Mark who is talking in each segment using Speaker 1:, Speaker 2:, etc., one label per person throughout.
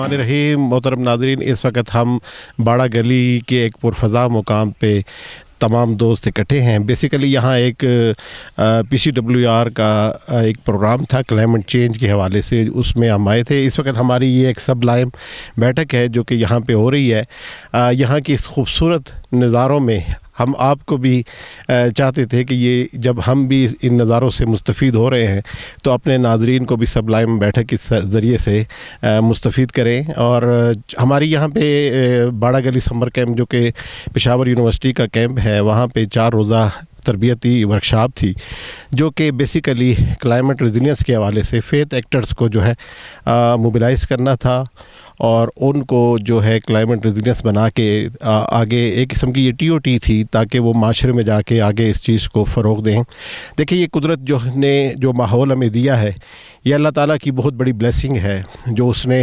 Speaker 1: रहीम मोहतरम नाजरीन इस वक्त हम बाड़ा गली के एक पुरफजा मुकाम पे तमाम दोस्त इकट्ठे हैं बेसिकली यहाँ एक पी सी डब्ल्यू आर का एक प्रोग्राम था क्लाइमेट चेंज के हवाले से उसमें हम आए थे इस वक्त हमारी ये एक सब लाइम बैठक है जो कि यहाँ पे हो रही है यहाँ की इस खूबसूरत नज़ारों में हम आपको भी चाहते थे कि ये जब हम भी इन नज़ारों से मुस्तफ़ हो रहे हैं तो अपने नाजरन को भी सबलाइम बैठक के ज़रिए से मुस्तफ़ करें और हमारी यहाँ पे बाड़ा गली समर कैम्प जो कि पेशावर यूनिवर्सिटी का कैंप है वहाँ पे चार रोज़ा तरबियती वर्कशॉप थी जो कि बेसिकली क्लाइमेट रेजिलियंस के हवाले से फेथ एक्टर्स को जो है मोबिलाइज़ करना था और उनको जो है क्लाइमेट रेजिडेंस बना के आ, आगे एक किस्म की ये टी ओ टी थी ताकि वो माशरे में जाके आगे इस चीज़ को फ़रोग दें देखिए ये कुदरत जो ने जो माहौल हमें दिया है ये अल्लाह ताला की बहुत बड़ी ब्लेसिंग है जो उसने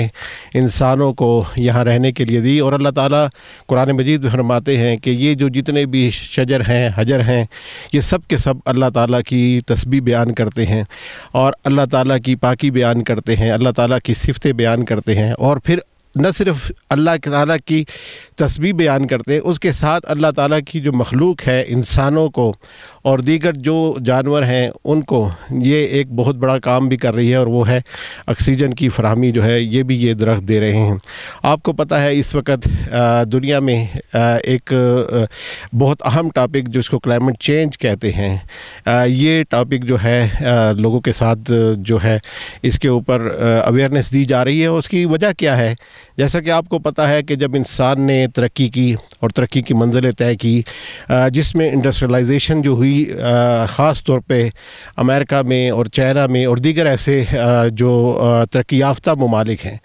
Speaker 1: इंसानों को यहाँ रहने के लिए दी और अल्लाह ताला कुरान मजीद फरमाते हैं कि ये जो जितने भी शजर हैं हजर हैं ये सब के सब अल्लाह ताला की तस्बी बयान करते हैं और अल्लाह ताला की पाकी बयान करते हैं अल्लाह ताला की सिफतें बयान करते हैं और फिर न सिर्फ अल्लाह ताला की तस्वीर बयान करते हैं उसके साथ अल्लाह ताला की जो मखलूक है इंसानों को और दीगर जो जानवर हैं उनको ये एक बहुत बड़ा काम भी कर रही है और वो है ऑक्सीजन की फरहमी जो है ये भी ये दरख्त दे रहे हैं आपको पता है इस वक्त दुनिया में एक बहुत अहम टॉपिक जिसको क्लाइमेट चेंज कहते हैं ये टॉपिक जो है लोगों के साथ जो है इसके ऊपर अवेयरनेस दी जा रही है उसकी वजह क्या है जैसा कि आपको पता है कि जब इंसान ने तरक्की की और तरक्की की मंजिलें तय की जिसमें इंडस्ट्रियलाइजेशन जो हुई ख़ास तौर पे अमेरिका में और चाइना में और दीगर ऐसे जो तरक्की याफ्ता ममालिक हैं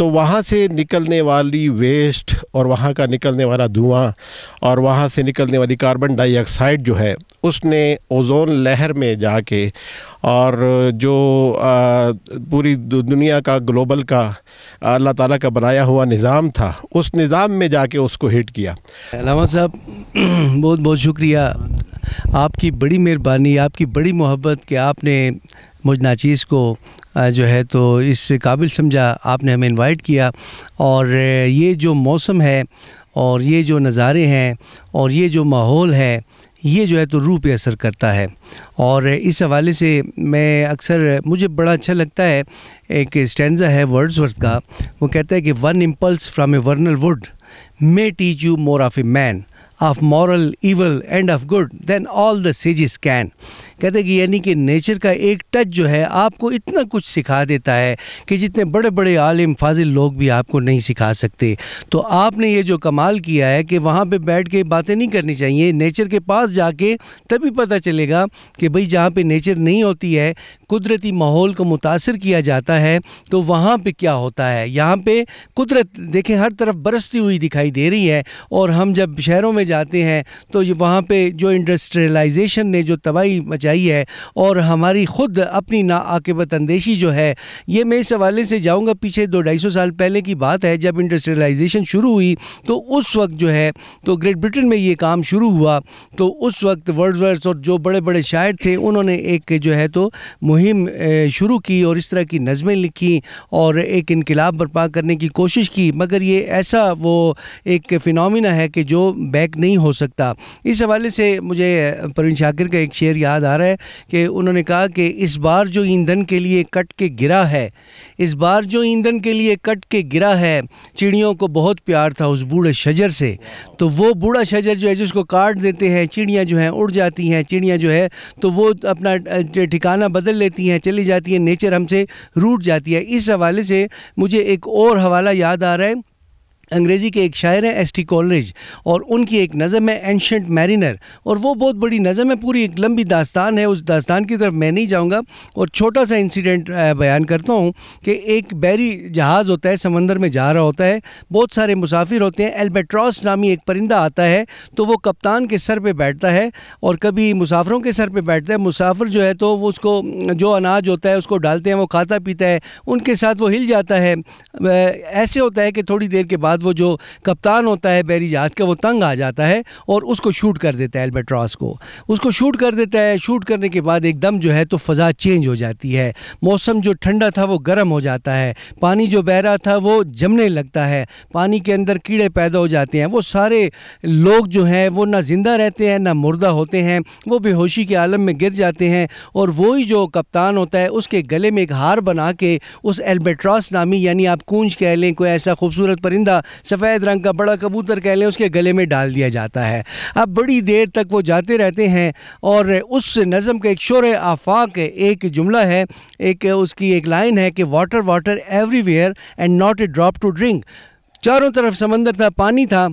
Speaker 1: तो वहाँ से निकलने वाली वेस्ट और वहाँ का निकलने वाला धुआं और वहाँ से निकलने वाली कार्बन डाइऑक्साइड जो है उसने ओज़ोन लहर में जाके और जो पूरी दुनिया का ग्लोबल का अल्लाह ताला का बनाया हुआ निज़ाम था उस निज़ाम में जाके उसको हिट किया
Speaker 2: अलामा साहब बहुत बहुत शुक्रिया आपकी बड़ी मेहरबानी आपकी बड़ी मोहब्बत कि आपने मुझ नाचीज़ को जो है तो इस काबिल समझा आपने हमें इनवाइट किया और ये जो मौसम है और ये जो नज़ारे हैं और ये जो माहौल है ये जो है तो रूप पे असर करता है और इस हवाले से मैं अक्सर मुझे बड़ा अच्छा लगता है एक स्टैंडा है वर्ड्सवर्थ का वो कहता है कि one impulse from a vernal wood may teach you more of a man of moral evil and of good than all the sages can कहते कि यानी कि नेचर का एक टच जो है आपको इतना कुछ सिखा देता है कि जितने बड़े बड़े आलिम फाजिल लोग भी आपको नहीं सिखा सकते तो आपने ये जो कमाल किया है कि वहाँ पे बैठ के बातें नहीं करनी चाहिए नेचर के पास जाके तभी पता चलेगा कि भाई जहाँ पे नेचर नहीं होती है कुदरती माहौल को मुतासर किया जाता है तो वहाँ पे क्या होता है यहाँ पे कुदरत देखें हर तरफ बरसती हुई दिखाई दे रही है और हम जब शहरों में जाते हैं तो वहाँ पर जो इंडस्ट्रियलाइजेशन ने जो तबाही मचाई है और हमारी ख़ुद अपनी नाआकबत अंदेशी जो है ये मैं इस हवाले से जाऊँगा पीछे दो ढाई सौ साल पहले की बात है जब इंडस्ट्रियलाइजेशन शुरू हुई तो उस वक्त जो है तो ग्रेट ब्रिटेन में ये काम शुरू हुआ तो उस वक्त वर्स और जो बड़े बड़े शायर थे उन्होंने एक जो है तो मुहिम शुरू की और इस तरह की नज़में लिखी और एक इनकलाब बर्पा करने की कोशिश की मगर ये ऐसा वो एक फ़िनमिना है कि जो बैक नहीं हो सकता इस हवाले से मुझे परवीन शाकिर का एक शेर याद आ रहा है कि उन्होंने कहा कि इस बार जो ईंधन के लिए कट के गिरा है इस बार जो ईंधन के लिए कट के गिरा है चिड़ियों को बहुत प्यार था उस बूढ़े शजर से तो वो बूढ़ा शजर जो है जिसको काट देते हैं चिड़ियाँ जो हैं उड़ जाती हैं चिड़ियाँ जो है तो वो अपना ठिकाना बदल लेती हैं चली जाती हैं नेचर हमसे रूट जाती है इस हवाले से मुझे एक और हवाला याद आ रहा है अंग्रेज़ी के एक शायर हैं एस टी कॉलरेज और उनकी एक नज़म है एंशंट मैरिनर और वो बहुत बड़ी नज़म है पूरी एक लंबी दास्तान है उस दास्तान की तरफ मैं नहीं जाऊँगा और छोटा सा इंसिडेंट बयान करता हूँ कि एक बैरी जहाज़ होता है समंदर में जा रहा होता है बहुत सारे मुसाफिर होते हैं एल्बेट्रॉस नामी एक परिंदा आता है तो वो कप्तान के सर पर बैठता है और कभी मुसाफरों के सर पर बैठता है मुसाफिर जो है तो वो उसको जो अनाज होता है उसको डालते हैं वो खाता पीता है उनके साथ वो हिल जाता है ऐसे होता है कि थोड़ी देर के बाद बाद वो जो कप्तान होता है बैरी जहाज का वो तंग आ जाता है और उसको शूट कर देता है एल्बेट्रॉस को उसको शूट कर देता है शूट करने के बाद एकदम जो है तो फ़ज़ा चेंज हो जाती है मौसम जो ठंडा था वो गर्म हो जाता है पानी जो बह रहा था वो जमने लगता है पानी के अंदर कीड़े पैदा हो जाते हैं वो सारे लोग जो हैं वो ना ज़िंदा रहते हैं ना मुर्दा होते हैं वो बेहोशी के आलम में गिर जाते हैं और वही जो कप्तान होता है उसके गले में एक हार बना के उस एल्बेट्रॉस नामी यानी आप कूंज कह लें कोई ऐसा खूबसूरत परिंदा सफ़ेद रंग का बड़ा कबूतर कह लें उसके गले में डाल दिया जाता है अब बड़ी देर तक वो जाते रहते हैं और उस नज़म का एक शोर आफाक एक जुमला है एक उसकी एक लाइन है कि water water everywhere and not a drop to drink चारों तरफ समंदर था पानी था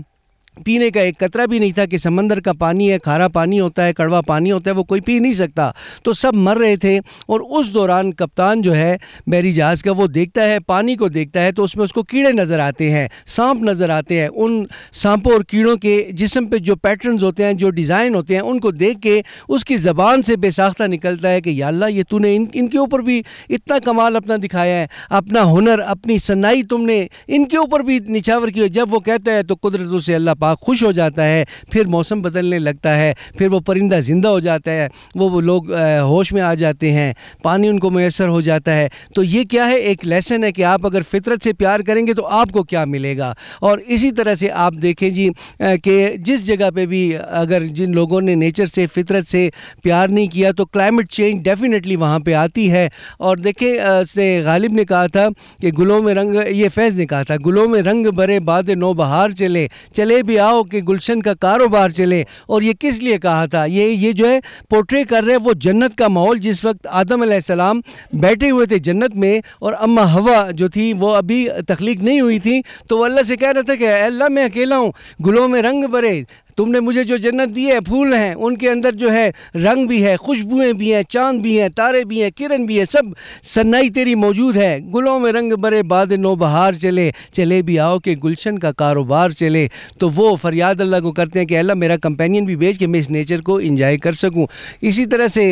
Speaker 2: पीने का एक कतरा भी नहीं था कि समंदर का पानी है खारा पानी होता है कड़वा पानी होता है वो कोई पी नहीं सकता तो सब मर रहे थे और उस दौरान कप्तान जो है बैरी जहाज़ का वो देखता है पानी को देखता है तो उसमें उसको कीड़े नज़र आते हैं सांप नज़र आते हैं उन सांपों और कीड़ों के जिसम पे जो पैटर्न होते हैं जो डिज़ाइन होते हैं उनको देख के उसकी ज़बान से बेसाख्ता निकलता है कि याल्ला ये तूने इन इनके ऊपर भी इतना कमाल अपना दिखाया है अपना हुनर अपनी सन्नाई तुमने इनके ऊपर भी निछावर की जब वो कहता है तो कुदरत उसे अल्लाह पाक खुश हो जाता है फिर मौसम बदलने लगता है फिर वो परिंदा ज़िंदा हो जाता है वो वो लोग होश में आ जाते हैं पानी उनको मैसर हो जाता है तो ये क्या है एक लेसन है कि आप अगर फितरत से प्यार करेंगे तो आपको क्या मिलेगा और इसी तरह से आप देखें जी कि जिस जगह पे भी अगर जिन लोगों ने नेचर से फितरत से प्यार नहीं किया तो क्लाइमेट चेंज डेफिनेटली वहाँ पे आती है और देखें से गालिब ने कहा था कि गुलों में रंग ये फैज़ ने कहा था गुलों में रंग भरे बाद नौ बहार चले चले भी आओ कि गुलशन का कारोबार चले और ये किस लिए कहा था ये ये जो है पोर्ट्रे कर रहे हैं वो जन्नत का माहौल जिस वक्त आदम सलाम बैठे हुए थे जन्नत में और अम्मा हवा जो थी वो अभी तख्लीक नहीं हुई थी तो वह अल्लाह से कह रहे थे कि अल्लाह मैं अकेला हूँ गुलों में रंग भरे तुमने मुझे जो जन्नत दी है फूल हैं उनके अंदर जो है रंग भी है खुशबुएँ भी हैं चांद भी हैं तारे भी हैं किरण भी हैं सब सन्नाई तेरी मौजूद है गुलों में रंग भरे बाद नो बहार चले चले भी आओ के गुलशन का कारोबार चले तो वो फरियाद अल्लाह को करते हैं कि अल्लाह मेरा कंपेनियन भी बेच के मैं इस नेचर को इंजॉय कर सकूँ इसी तरह से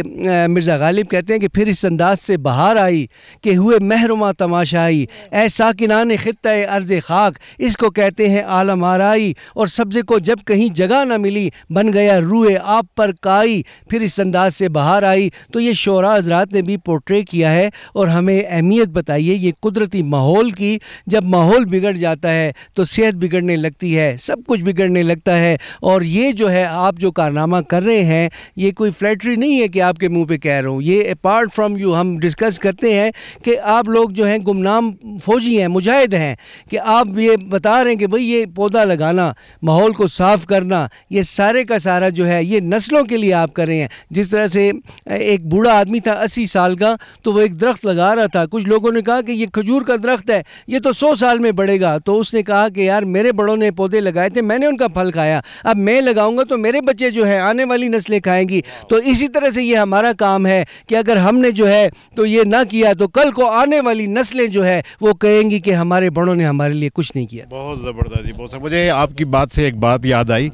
Speaker 2: मिर्ज़ा गालिब कहते हैं कि फिर इस अंदाज से बहार आई कि हुए महरुमा तमाशाई ए साकिनान ख़त्े अर्ज़ खाक इसको कहते हैं आलम आई और सब्ज़े को जब कहीं जगह जगह ना मिली बन गया रूए आप पर काई फिर इस अंदाज से बाहर आई तो ये शोरा हजरात ने भी पोर्ट्रे किया है और हमें अहमियत बताइए ये कुदरती माहौल की जब माहौल बिगड़ जाता है तो सेहत बिगड़ने लगती है सब कुछ बिगड़ने लगता है और ये जो है आप जो कारनामा कर रहे हैं ये कोई फ्लैटरी नहीं है कि आपके मुंह पे कह रहा हूँ ये अपार्ट फ्रॉम यू हम डिस्कस करते हैं कि आप लोग जो हैं गुमनाम फौजी हैं मुजाहिद हैं कि आप ये बता रहे हैं कि भाई ये पौधा लगाना माहौल को साफ़ करना करना ये सारे का सारा जो है ये नस्लों के लिए आप कर रहे हैं जिस तरह से एक बूढ़ा आदमी था अस्सी साल का तो वो एक दरख्त लगा रहा था कुछ लोगों ने कहा कि ये खजूर का दरख्त है ये तो सौ साल में बढ़ेगा तो उसने कहा कि यार मेरे बड़ों ने पौधे लगाए थे मैंने उनका फल खाया अब मैं लगाऊंगा तो मेरे बच्चे जो है आने वाली नस्लें खाएंगी तो इसी तरह से ये हमारा काम है कि अगर हमने जो है तो ये ना किया तो कल को आने वाली नस्लें जो है वो कहेंगी कि हमारे बड़ों ने हमारे लिए कुछ नहीं
Speaker 1: किया बहुत ज़बरदस्त जी बहुत मुझे आपकी बात से एक बात याद आई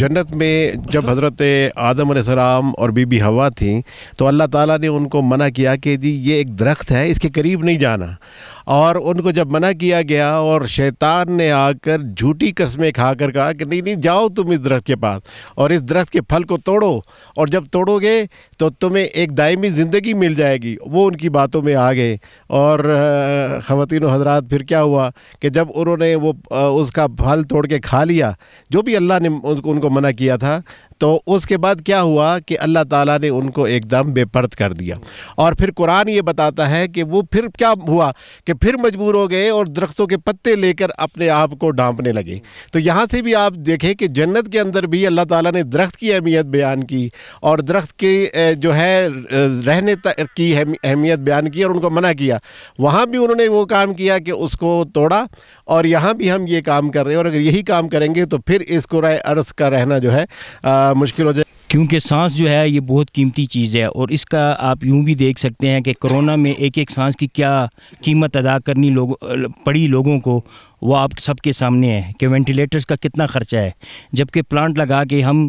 Speaker 1: जन्नत में जब हज़रत आदम सलाम और बीबी हवा थी तो अल्लाह ताला ने उनको मना किया कि जी ये एक दरख्त है इसके करीब नहीं जाना और उनको जब मना किया गया और शैतान ने आकर झूठी कस्में खाकर कहा कि नहीं नहीं जाओ तुम इस दरख्त के पास और इस दरख्त के फल को तोड़ो और जब तोड़ोगे तो तुम्हें एक दायमी ज़िंदगी मिल जाएगी वो उनकी बातों में आ गए और ख़वान हजरात फिर क्या हुआ कि जब उन्होंने वो उसका फल तोड़ के खा लिया जो भी अल्लाह ने उनको उनको मना किया था तो उसके बाद क्या हुआ कि अल्लाह ताला ने उनको एकदम बेपर्द कर दिया और फिर कुरान ये बताता है कि वो फिर क्या हुआ कि कि फिर मजबूर हो गए और दरख्तों के पत्ते लेकर अपने आप को ढांपने लगे तो यहाँ से भी आप देखें कि जन्नत के अंदर भी अल्लाह ताला ने दरख्त की अहमियत बयान की और दरख्त के जो है रहने की अहमियत बयान की और उनको मना किया वहाँ भी उन्होंने वो काम किया कि उसको तोड़ा और यहाँ भी हम ये काम कर रहे हैं और अगर यही काम करेंगे तो फिर इस कुराए अर्ज़ का रहना जो है आ, मुश्किल हो जाए
Speaker 3: क्योंकि सांस जो है ये बहुत कीमती चीज़ है और इसका आप यूं भी देख सकते हैं कि कोरोना में एक एक सांस की क्या कीमत अदा करनी लोग पड़ी लोगों को वो आप सबके सामने है कि वेंटिलेटर्स का कितना ख़र्चा है जबकि प्लांट लगा के हम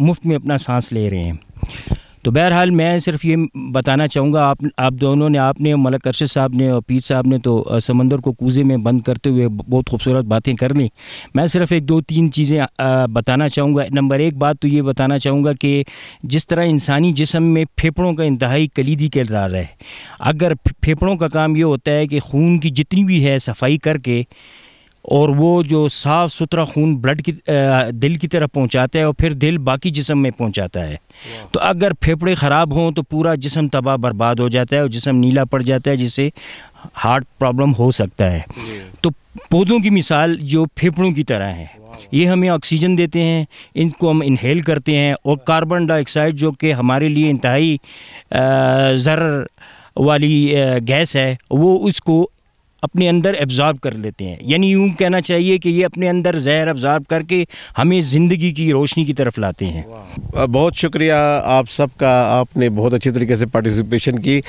Speaker 3: मुफ्त में अपना सांस ले रहे हैं तो बहरहाल मैं सिर्फ ये बताना चाहूँगा आप आप दोनों ने आपने मलक अरशद साहब ने और पीर साहब ने तो समंदर को कूजे में बंद करते हुए बहुत खूबसूरत बातें कर ली मैं सिर्फ एक दो तीन चीज़ें बताना चाहूँगा नंबर एक बात तो ये बताना चाहूँगा कि जिस तरह इंसानी जिसम में फेफड़ों का इंतहाई कलीदी किरदार है अगर फेफड़ों का काम ये होता है कि खून की जितनी भी है सफाई करके और वो जो साफ़ सुथरा खून ब्लड की दिल की तरफ पहुंचाता है और फिर दिल बाकी जिसम में पहुंचाता है तो अगर फेफड़े ख़राब हों तो पूरा जिसम तबाह बर्बाद हो जाता है और जिसम नीला पड़ जाता है जिससे हार्ट प्रॉब्लम हो सकता है तो पौधों की मिसाल जो फेफड़ों की तरह है ये हमें ऑक्सीजन देते हैं इनको हम इनहेल करते हैं और कार्बन डाइऑक्साइड जो कि हमारे लिए इंतहाई ज़र वाली गैस है वो उसको अपने अंदर एब्ज़ॉर्ब कर लेते हैं यानी यूँ कहना चाहिए कि ये अपने अंदर जहर एब्ज़ॉर्ब करके हमें ज़िंदगी की रोशनी की तरफ लाते
Speaker 1: हैं बहुत शुक्रिया आप सबका आपने बहुत अच्छी तरीके से पार्टिसिपेशन की